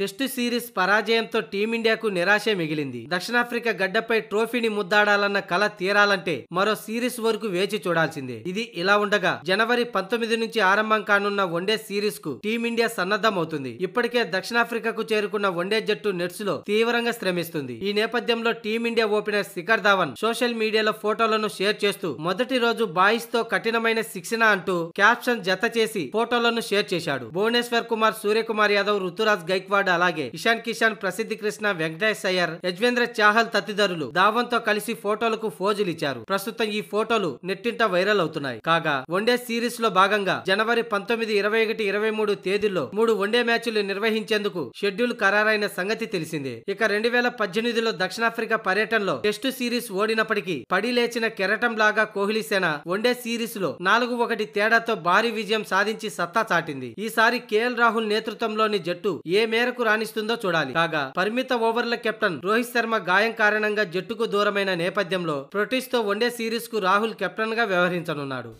test series పరాజయంతో టీమిండియాకు నిరాశే మిగిలింది దక్షిణాఫ్రికా గడ్డపై ట్రోఫీని ముద్దాడాలన్న కళ తీరాలంటే మరో సిరీస్ వరకు వేచి చూడాల్సిందే ఇది ఇలా ఉండగా జనవరి పంతొమ్మిది నుంచి ఆరంభం కానున్న వన్డే సిరీస్ కు టీమిండియా సన్నద్ధమవుతుంది ఇప్పటికే దక్షిణాఫ్రికాకు చేరుకున్న వన్డే జట్టు నెట్స్ లో తీవ్రంగా శ్రమిస్తుంది ఈ నేపథ్యంలో team India opener Shikhar Dhawan social మీడియాలో ఫోటోలను షేర్ చేస్తూ మొదటి రోజు బాయిస్ తో కఠినమైన శిక్షణ అంటూ క్యాప్షన్ జత చేసి ఫోటోలను షేర్ చేశాడు భువనేశ్వర్ కుమార్ సూర్యకుమార్ యాదవ్ రుతురాజ్ గైక్వాడ్ గైక్వాడ్ అలాగే ఇషాన్ కిషాన్ ప్రసిద్ధి కృష్ణ వెంకటేష్ అయ్యర్ యజ్వేంద్ర చాహల్ తదితరులు ధావంతో కలిసి ఫోటోలకు ఇచ్చారు ప్రస్తుతం ఈ ఫోటోలు నెట్టింట వైరల్ అవుతున్నాయి కాగా వన్డే సిరీస్ లో భాగంగా జనవరి పంతొమ్మిది ఇరవై ఒకటి ఇరవై మూడు తేదీల్లో మూడు వన్డే మ్యాచ్లు నిర్వహించేందుకు షెడ్యూల్ ఖరారైన సంగతి తెలిసిందే ఇక రెండు వేల పద్దెనిమిదిలో దక్షిణాఫ్రికా పర్యటనలో టెస్టు సిరీస్ ఓడినప్పటికీ పడి లేచిన కెరటం లాగా కోహ్లీ సేన వన్డే సిరీస్ లో నాలుగు ఒకటి తేడాతో భారీ విజయం సాధించి సత్తా చాటింది ఈసారి కేఎల్ రాహుల్ నేతృత్వంలోని జట్టు ఏ మేరకు మేరకు రాణిస్తుందో చూడాలి కాగా పరిమిత ఓవర్ల కెప్టెన్ రోహిత్ శర్మ గాయం కారణంగా జట్టుకు దూరమైన నేపథ్యంలో ప్రొటీస్ తో వన్డే సిరీస్ కు రాహుల్ కెప్టెన్ గా వ్యవహరించనున్నాడు